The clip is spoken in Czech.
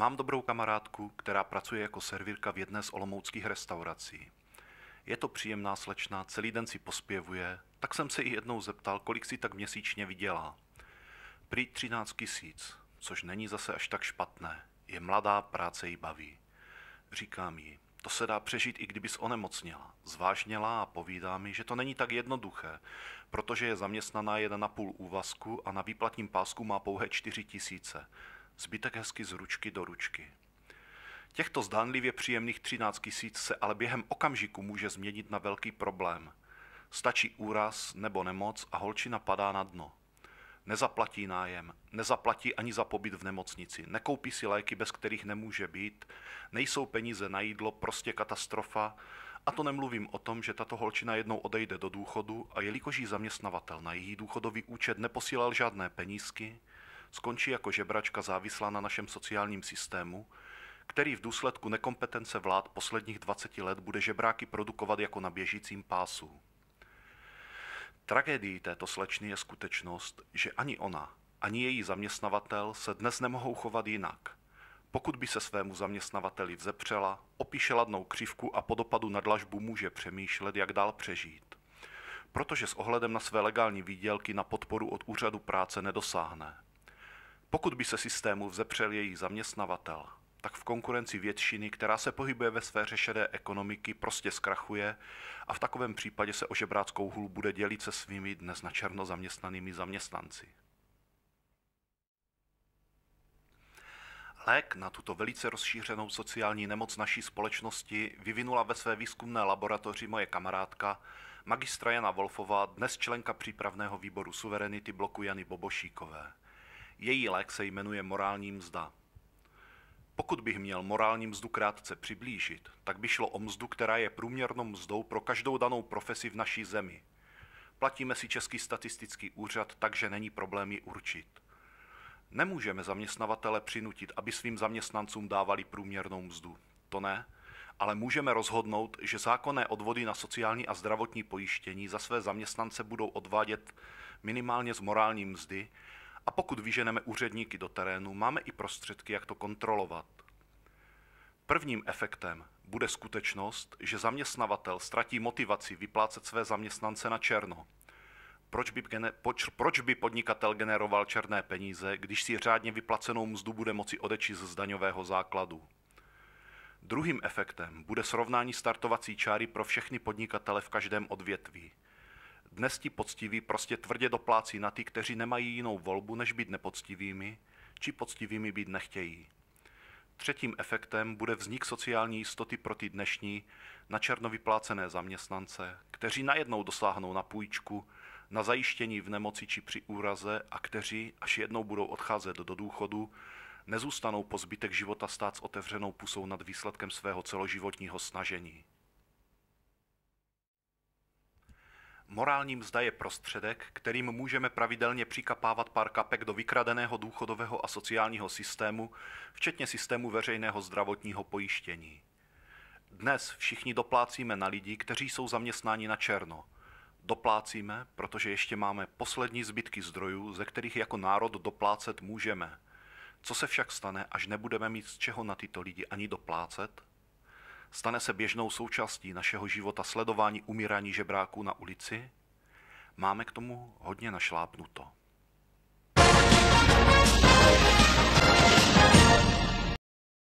Mám dobrou kamarádku, která pracuje jako servírka v jedné z olomouckých restaurací. Je to příjemná slečna, celý den si pospěvuje, tak jsem se i jednou zeptal, kolik si tak měsíčně vydělá. Prý 13 tisíc, což není zase až tak špatné. Je mladá, práce jí baví. Říkám jí, to se dá přežít, i kdyby onemocněla. Zvážněla a povídá mi, že to není tak jednoduché, protože je zaměstnaná jeden na půl úvazku a na výplatním pásku má pouhé 4 tisíce zbytek hezky z ručky do ručky. Těchto zdánlivě příjemných 13 tisíc se ale během okamžiku může změnit na velký problém. Stačí úraz nebo nemoc a holčina padá na dno. Nezaplatí nájem, nezaplatí ani za pobyt v nemocnici, nekoupí si léky, bez kterých nemůže být, nejsou peníze na jídlo, prostě katastrofa. A to nemluvím o tom, že tato holčina jednou odejde do důchodu a jelikož jí zaměstnavatel na její důchodový účet neposílal žádné penízky, skončí jako žebračka závislá na našem sociálním systému, který v důsledku nekompetence vlád posledních 20 let bude žebráky produkovat jako na běžícím pásu. Tragédií této slečny je skutečnost, že ani ona, ani její zaměstnavatel se dnes nemohou chovat jinak. Pokud by se svému zaměstnavateli vzepřela, opíše ladnou křivku a po dopadu na dlažbu může přemýšlet, jak dál přežít. Protože s ohledem na své legální výdělky na podporu od úřadu práce nedosáhne. Pokud by se systému vzepřel její zaměstnavatel, tak v konkurenci většiny, která se pohybuje ve sféře šedé ekonomiky, prostě zkrachuje a v takovém případě se o žebráckou hůl bude dělit se svými dnes na černo zaměstnanými zaměstnanci. Lék na tuto velice rozšířenou sociální nemoc naší společnosti vyvinula ve své výzkumné laboratoři moje kamarádka, magistra Jana Wolfová, dnes členka přípravného výboru suverenity bloku Jany Bobošíkové – její lék se jmenuje morální mzda. Pokud bych měl morální mzdu krátce přiblížit, tak by šlo o mzdu, která je průměrnou mzdou pro každou danou profesi v naší zemi. Platíme si Český statistický úřad, takže není problém ji určit. Nemůžeme zaměstnavatele přinutit, aby svým zaměstnancům dávali průměrnou mzdu. To ne, ale můžeme rozhodnout, že zákonné odvody na sociální a zdravotní pojištění za své zaměstnance budou odvádět minimálně z morální mzdy a pokud vyženeme úředníky do terénu, máme i prostředky, jak to kontrolovat. Prvním efektem bude skutečnost, že zaměstnavatel ztratí motivaci vyplácet své zaměstnance na černo. Proč by, gene, poč, proč by podnikatel generoval černé peníze, když si řádně vyplacenou mzdu bude moci odečíst z daňového základu? Druhým efektem bude srovnání startovací čáry pro všechny podnikatele v každém odvětví – dnes ti poctiví prostě tvrdě doplácí na ty, kteří nemají jinou volbu, než být nepoctivými, či poctivými být nechtějí. Třetím efektem bude vznik sociální jistoty pro ty dnešní, černo vyplácené zaměstnance, kteří najednou dosáhnou na půjčku, na zajištění v nemoci či při úraze a kteří, až jednou budou odcházet do důchodu, nezůstanou po zbytek života stát s otevřenou pusou nad výsledkem svého celoživotního snažení. Morální mzda je prostředek, kterým můžeme pravidelně přikapávat pár kapek do vykradeného důchodového a sociálního systému, včetně systému veřejného zdravotního pojištění. Dnes všichni doplácíme na lidi, kteří jsou zaměstnáni na černo. Doplácíme, protože ještě máme poslední zbytky zdrojů, ze kterých jako národ doplácet můžeme. Co se však stane, až nebudeme mít z čeho na tyto lidi ani doplácet? Stane se běžnou součástí našeho života sledování umírání žebráků na ulici? Máme k tomu hodně našlápnuto.